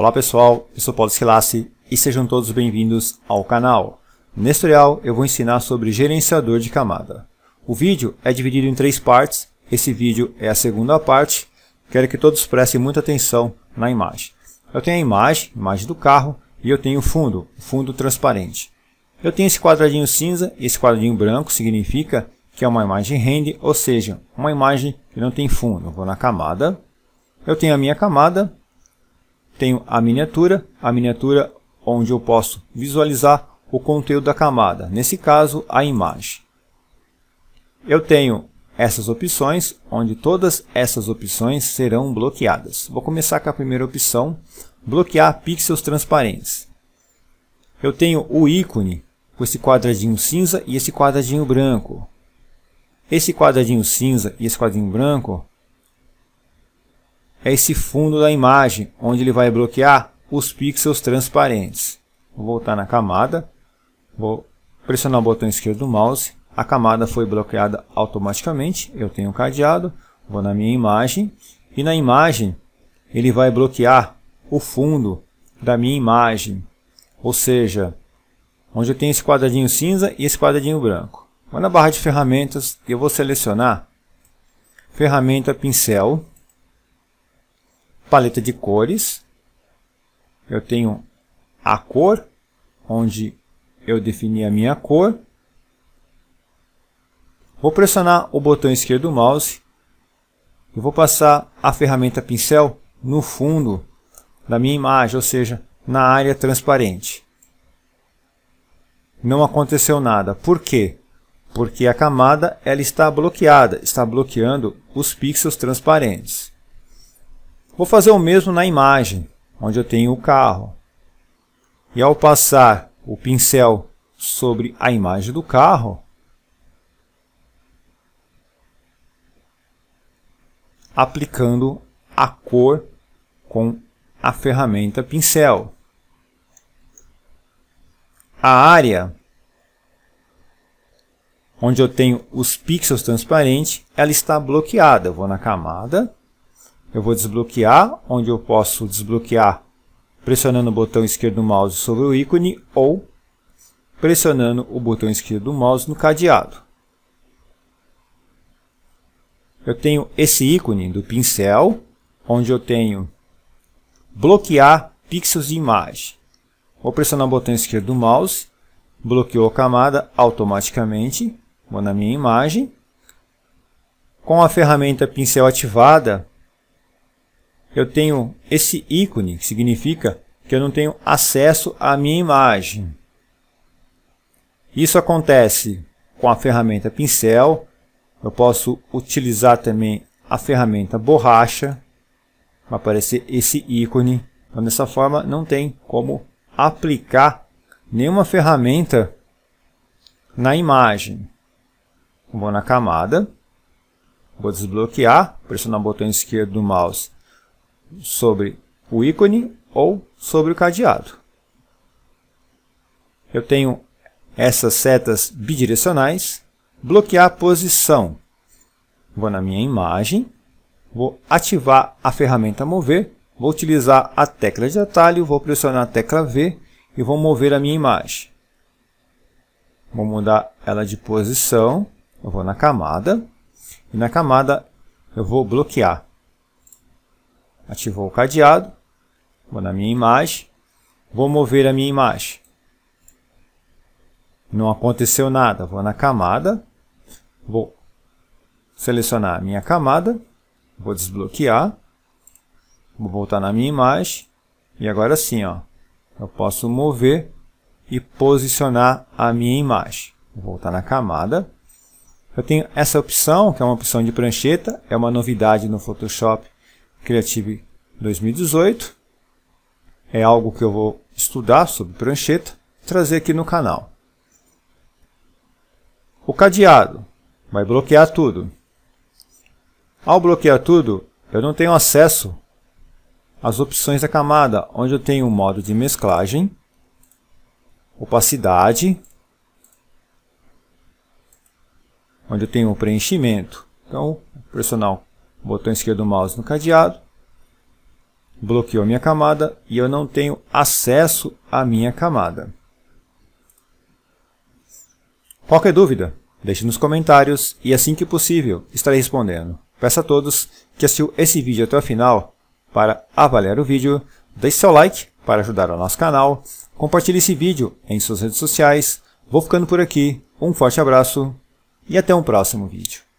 Olá pessoal, eu sou Paulo Esquilace e sejam todos bem-vindos ao canal. Neste tutorial eu vou ensinar sobre gerenciador de camada. O vídeo é dividido em três partes, esse vídeo é a segunda parte, quero que todos prestem muita atenção na imagem. Eu tenho a imagem, imagem do carro, e eu tenho o fundo, fundo transparente. Eu tenho esse quadradinho cinza e esse quadradinho branco significa que é uma imagem rende, ou seja, uma imagem que não tem fundo. Eu vou na camada, eu tenho a minha camada tenho a miniatura, a miniatura onde eu posso visualizar o conteúdo da camada, nesse caso a imagem. Eu tenho essas opções, onde todas essas opções serão bloqueadas. Vou começar com a primeira opção, bloquear pixels transparentes. Eu tenho o ícone com esse quadradinho cinza e esse quadradinho branco. Esse quadradinho cinza e esse quadradinho branco é esse fundo da imagem, onde ele vai bloquear os pixels transparentes. Vou voltar na camada, vou pressionar o botão esquerdo do mouse, a camada foi bloqueada automaticamente, eu tenho um cadeado, vou na minha imagem, e na imagem ele vai bloquear o fundo da minha imagem, ou seja, onde eu tenho esse quadradinho cinza e esse quadradinho branco. Vou na barra de ferramentas eu vou selecionar ferramenta pincel, paleta de cores. Eu tenho a cor, onde eu defini a minha cor. Vou pressionar o botão esquerdo do mouse e vou passar a ferramenta pincel no fundo da minha imagem, ou seja, na área transparente. Não aconteceu nada. Por quê? Porque a camada ela está bloqueada, está bloqueando os pixels transparentes. Vou fazer o mesmo na imagem, onde eu tenho o carro. E ao passar o pincel sobre a imagem do carro, aplicando a cor com a ferramenta pincel. A área onde eu tenho os pixels transparentes, ela está bloqueada. Eu vou na camada, eu vou desbloquear, onde eu posso desbloquear pressionando o botão esquerdo do mouse sobre o ícone ou pressionando o botão esquerdo do mouse no cadeado. Eu tenho esse ícone do pincel, onde eu tenho bloquear pixels de imagem. Vou pressionar o botão esquerdo do mouse, bloqueou a camada automaticamente, vou na minha imagem. Com a ferramenta pincel ativada, eu tenho esse ícone, que significa que eu não tenho acesso à minha imagem. Isso acontece com a ferramenta pincel, eu posso utilizar também a ferramenta borracha, vai aparecer esse ícone. Então, dessa forma, não tem como aplicar nenhuma ferramenta na imagem. Vou na camada, vou desbloquear, pressionar o botão esquerdo do mouse sobre o ícone ou sobre o cadeado. Eu tenho essas setas bidirecionais, bloquear a posição. Vou na minha imagem, vou ativar a ferramenta mover, vou utilizar a tecla de atalho, vou pressionar a tecla V e vou mover a minha imagem. Vou mudar ela de posição, eu vou na camada, e na camada eu vou bloquear. Ativou o cadeado. Vou na minha imagem. Vou mover a minha imagem. Não aconteceu nada. Vou na camada. Vou selecionar a minha camada. Vou desbloquear. Vou voltar na minha imagem. E agora sim, ó, eu posso mover e posicionar a minha imagem. Vou voltar na camada. Eu tenho essa opção, que é uma opção de prancheta. É uma novidade no Photoshop Creative 2018. É algo que eu vou estudar sobre prancheta, trazer aqui no canal. O cadeado vai bloquear tudo. Ao bloquear tudo, eu não tenho acesso às opções da camada, onde eu tenho o modo de mesclagem, opacidade, onde eu tenho o preenchimento. Então, o personal botão esquerdo do mouse no cadeado, bloqueou minha camada e eu não tenho acesso à minha camada. Qualquer dúvida, deixe nos comentários e assim que possível estarei respondendo. Peço a todos que assistiu esse vídeo até o final para avaliar o vídeo, deixe seu like para ajudar o nosso canal, compartilhe esse vídeo em suas redes sociais. Vou ficando por aqui, um forte abraço e até um próximo vídeo.